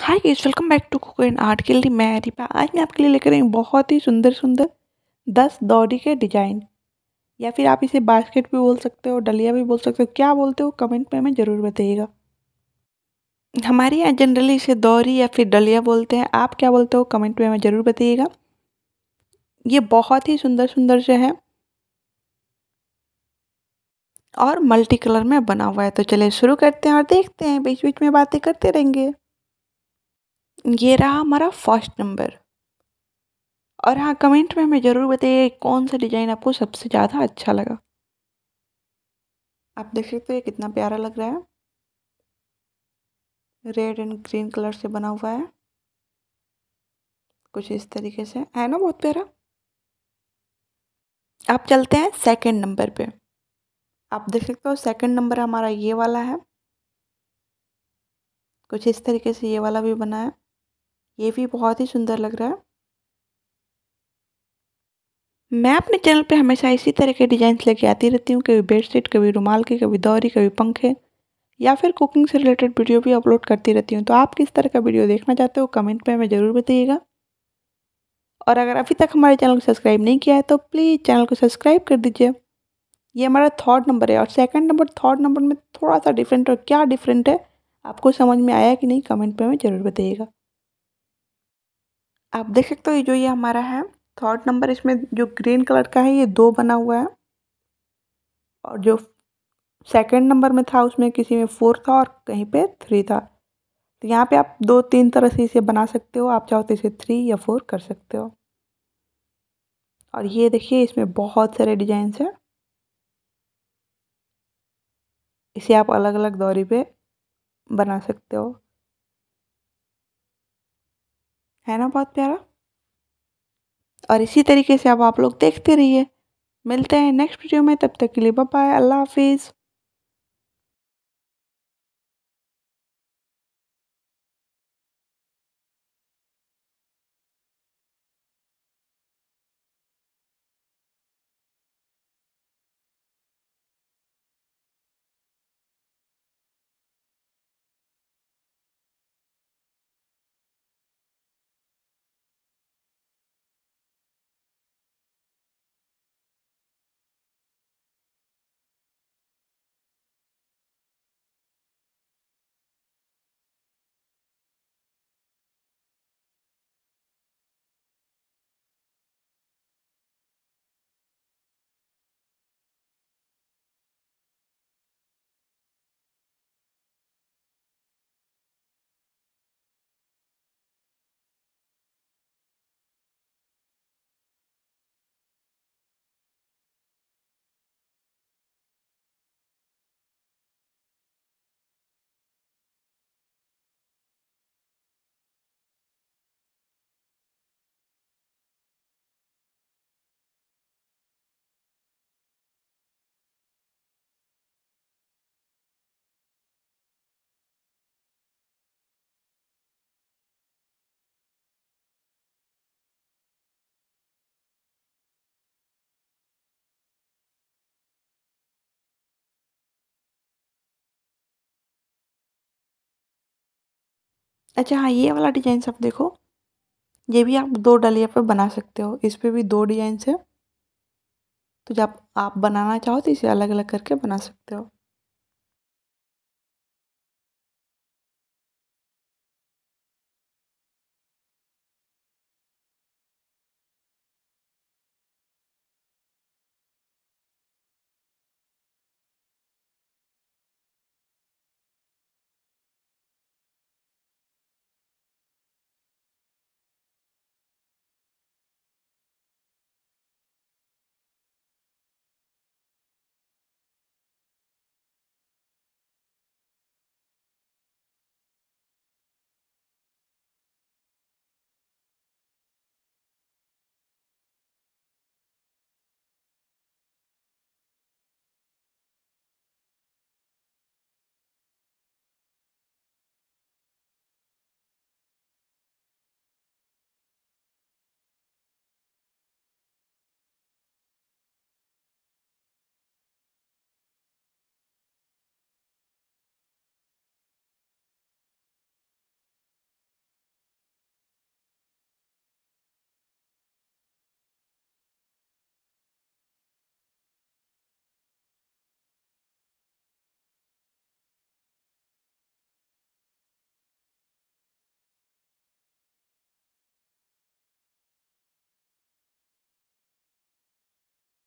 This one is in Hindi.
hi guys welcome back to cook and art के लिए मैं रिपा आज मैं आपके लिए लेकर आई बहुत ही सुंदर सुंदर दस दौरी के डिजाइन या फिर आप इसे बास्केट भी बोल सकते हो डलिया भी बोल सकते हो क्या बोलते हो कमेंट में हमें ज़रूर बताइएगा हमारे यहाँ जनरली इसे दौरी या फिर डलिया बोलते हैं आप क्या बोलते हो कमेंट में हमें ज़रूर बताइएगा ये बहुत ही सुंदर सुंदर से है और मल्टी कलर में बना हुआ है तो चलिए शुरू करते हैं और देखते हैं बीच बीच में बातें करते रहेंगे ये रहा हमारा फर्स्ट नंबर और हाँ कमेंट में हमें ज़रूर बताइए कौन सा डिज़ाइन आपको सबसे ज़्यादा अच्छा लगा आप देख सकते हो ये कितना प्यारा लग रहा है रेड एंड ग्रीन कलर से बना हुआ है कुछ इस तरीके से है ना बहुत प्यारा आप चलते हैं सेकंड नंबर पे आप देख सकते हो सेकंड नंबर हमारा ये वाला है कुछ इस तरीके से ये वाला भी बना है ये भी बहुत ही सुंदर लग रहा है मैं अपने चैनल पे हमेशा इसी तरह के डिजाइन लेके आती रहती हूँ कभी बेडशीट कभी रुमाल की कभी दौरी कभी पंखे या फिर कुकिंग से रिलेटेड वीडियो भी अपलोड करती रहती हूँ तो आप किस तरह का वीडियो देखना चाहते हो कमेंट में हमें ज़रूर बताइएगा और अगर अभी तक हमारे चैनल को सब्सक्राइब नहीं किया है तो प्लीज़ चैनल को सब्सक्राइब कर दीजिए ये हमारा थर्ड नंबर है और सेकंड नंबर थर्ड नंबर में थोड़ा सा डिफरेंट और क्या डिफरेंट है आपको समझ में आया कि नहीं कमेंट में हमें ज़रूर बताइएगा आप देख सकते हो जो ये हमारा है थर्ड नंबर इसमें जो ग्रीन कलर का है ये दो बना हुआ है और जो सेकंड नंबर में था उसमें किसी में फोर था और कहीं पे थ्री था तो यहाँ पे आप दो तीन तरह से इसे बना सकते हो आप चाहो तो इसे थ्री या फोर कर सकते हो और ये देखिए इसमें बहुत सारे डिजाइंस हैं इसे आप अलग अलग दौरी पे बना सकते हो है ना बहुत प्यारा और इसी तरीके से अब आप लोग देखते रहिए मिलते हैं नेक्स्ट वीडियो में तब तक के लिए बाय अल्लाह हाफिज़ अच्छा हाँ ये वाला डिजाइन आप देखो ये भी आप दो डलिया पे बना सकते हो इस पर भी दो डिजाइन है तो जब आप बनाना चाहो तो इसे अलग अलग करके बना सकते हो